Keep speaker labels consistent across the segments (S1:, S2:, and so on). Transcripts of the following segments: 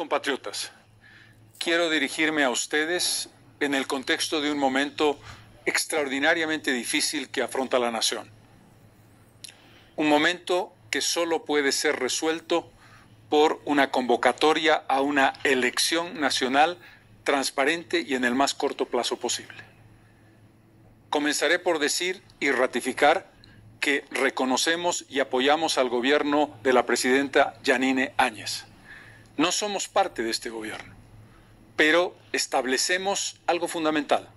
S1: compatriotas, quiero dirigirme a ustedes en el contexto de un momento extraordinariamente difícil que afronta la nación. Un momento que solo puede ser resuelto por una convocatoria a una elección nacional transparente y en el más corto plazo posible. Comenzaré por decir y ratificar que reconocemos y apoyamos al gobierno de la presidenta Yanine Áñez. No somos parte de este gobierno, pero establecemos algo fundamental,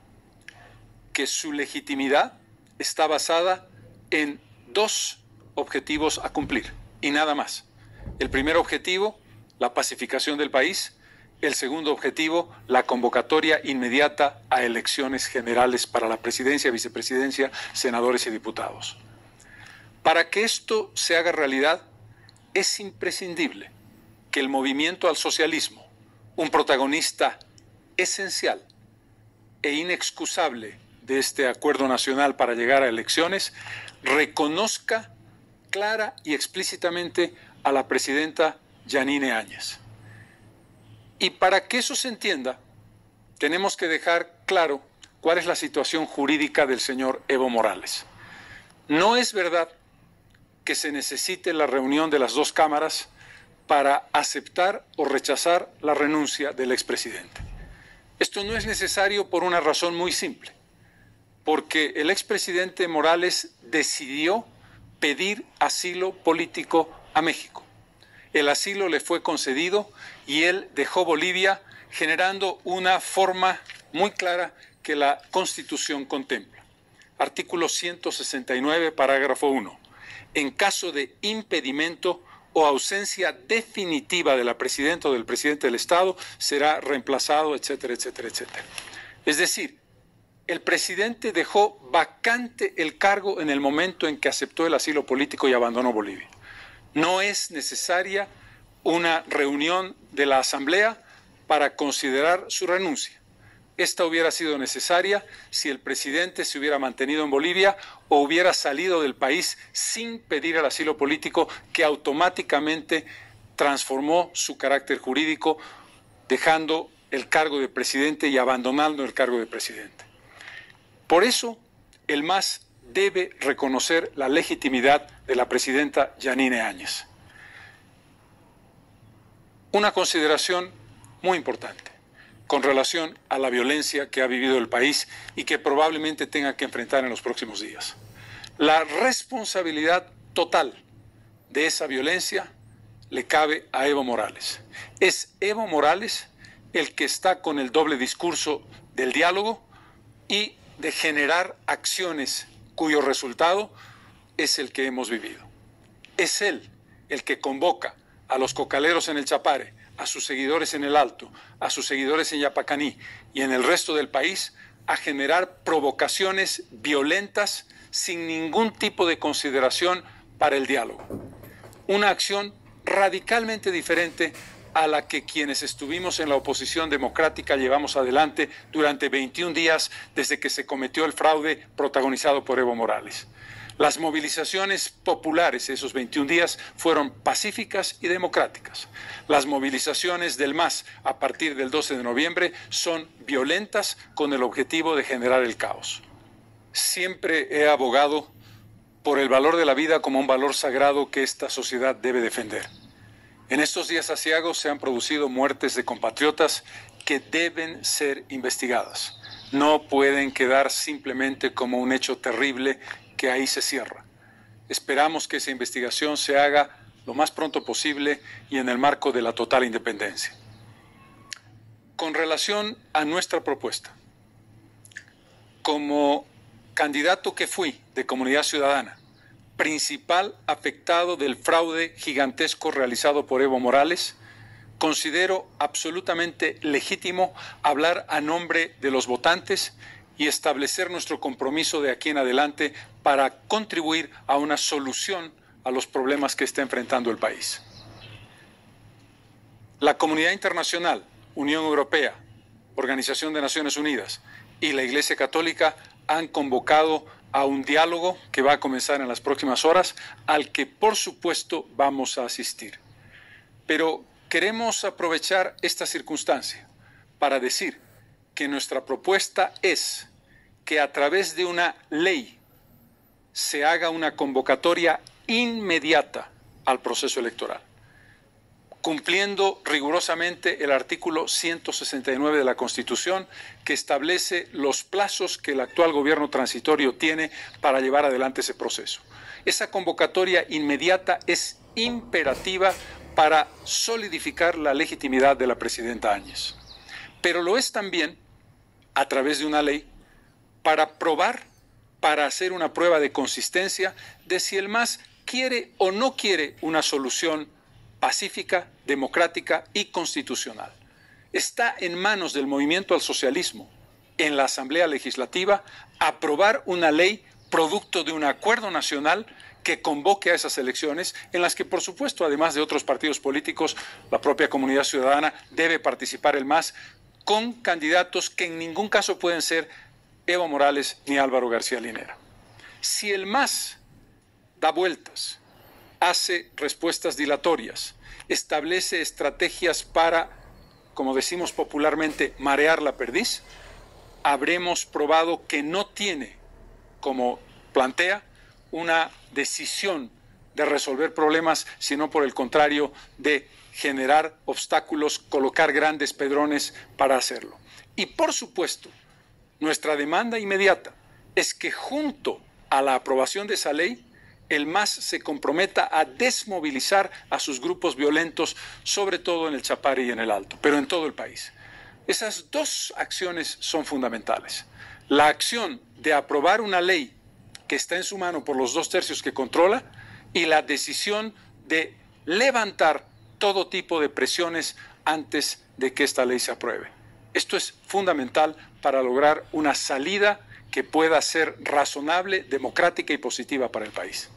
S1: que su legitimidad está basada en dos objetivos a cumplir y nada más. El primer objetivo, la pacificación del país. El segundo objetivo, la convocatoria inmediata a elecciones generales para la presidencia, vicepresidencia, senadores y diputados. Para que esto se haga realidad, es imprescindible que el movimiento al socialismo, un protagonista esencial e inexcusable de este acuerdo nacional para llegar a elecciones, reconozca clara y explícitamente a la presidenta Yanine Áñez. Y para que eso se entienda, tenemos que dejar claro cuál es la situación jurídica del señor Evo Morales. No es verdad que se necesite la reunión de las dos cámaras para aceptar o rechazar la renuncia del expresidente. Esto no es necesario por una razón muy simple, porque el expresidente Morales decidió pedir asilo político a México. El asilo le fue concedido y él dejó Bolivia generando una forma muy clara que la Constitución contempla. Artículo 169, parágrafo 1. En caso de impedimento, o ausencia definitiva de la presidenta o del presidente del Estado será reemplazado, etcétera, etcétera, etcétera. Es decir, el presidente dejó vacante el cargo en el momento en que aceptó el asilo político y abandonó Bolivia. No es necesaria una reunión de la Asamblea para considerar su renuncia. Esta hubiera sido necesaria si el presidente se hubiera mantenido en Bolivia o hubiera salido del país sin pedir el asilo político que automáticamente transformó su carácter jurídico, dejando el cargo de presidente y abandonando el cargo de presidente. Por eso, el MAS debe reconocer la legitimidad de la presidenta Yanine Áñez. Una consideración muy importante con relación a la violencia que ha vivido el país y que probablemente tenga que enfrentar en los próximos días. La responsabilidad total de esa violencia le cabe a Evo Morales. Es Evo Morales el que está con el doble discurso del diálogo y de generar acciones cuyo resultado es el que hemos vivido. Es él el que convoca a los cocaleros en el Chapare, a sus seguidores en el Alto, a sus seguidores en Yapacaní y en el resto del país a generar provocaciones violentas sin ningún tipo de consideración para el diálogo. Una acción radicalmente diferente a la que quienes estuvimos en la oposición democrática llevamos adelante durante 21 días desde que se cometió el fraude protagonizado por Evo Morales. Las movilizaciones populares esos 21 días fueron pacíficas y democráticas. Las movilizaciones del MAS a partir del 12 de noviembre son violentas con el objetivo de generar el caos. Siempre he abogado por el valor de la vida como un valor sagrado que esta sociedad debe defender. En estos días asiagos se han producido muertes de compatriotas que deben ser investigadas. No pueden quedar simplemente como un hecho terrible que ahí se cierra. Esperamos que esa investigación se haga lo más pronto posible y en el marco de la total independencia. Con relación a nuestra propuesta, como candidato que fui de Comunidad Ciudadana, principal afectado del fraude gigantesco realizado por Evo Morales, considero absolutamente legítimo hablar a nombre de los votantes y establecer nuestro compromiso de aquí en adelante para contribuir a una solución a los problemas que está enfrentando el país. La comunidad internacional, Unión Europea, Organización de Naciones Unidas y la Iglesia Católica han convocado a un diálogo que va a comenzar en las próximas horas, al que por supuesto vamos a asistir. Pero queremos aprovechar esta circunstancia para decir que nuestra propuesta es que a través de una ley se haga una convocatoria inmediata al proceso electoral, cumpliendo rigurosamente el artículo 169 de la Constitución que establece los plazos que el actual gobierno transitorio tiene para llevar adelante ese proceso. Esa convocatoria inmediata es imperativa para solidificar la legitimidad de la presidenta Áñez, pero lo es también a través de una ley para probar, para hacer una prueba de consistencia de si el MAS quiere o no quiere una solución pacífica, democrática y constitucional. Está en manos del movimiento al socialismo, en la Asamblea Legislativa, aprobar una ley producto de un acuerdo nacional que convoque a esas elecciones, en las que, por supuesto, además de otros partidos políticos, la propia comunidad ciudadana debe participar el MAS, con candidatos que en ningún caso pueden ser Evo Morales ni Álvaro García Linera. Si el MAS da vueltas, hace respuestas dilatorias, establece estrategias para, como decimos popularmente, marear la perdiz, habremos probado que no tiene, como plantea, una decisión de resolver problemas, sino por el contrario, de generar obstáculos, colocar grandes pedrones para hacerlo. Y por supuesto, nuestra demanda inmediata es que junto a la aprobación de esa ley, el MAS se comprometa a desmovilizar a sus grupos violentos, sobre todo en el Chapar y en el Alto, pero en todo el país. Esas dos acciones son fundamentales. La acción de aprobar una ley que está en su mano por los dos tercios que controla y la decisión de levantar todo tipo de presiones antes de que esta ley se apruebe. Esto es fundamental para lograr una salida que pueda ser razonable, democrática y positiva para el país.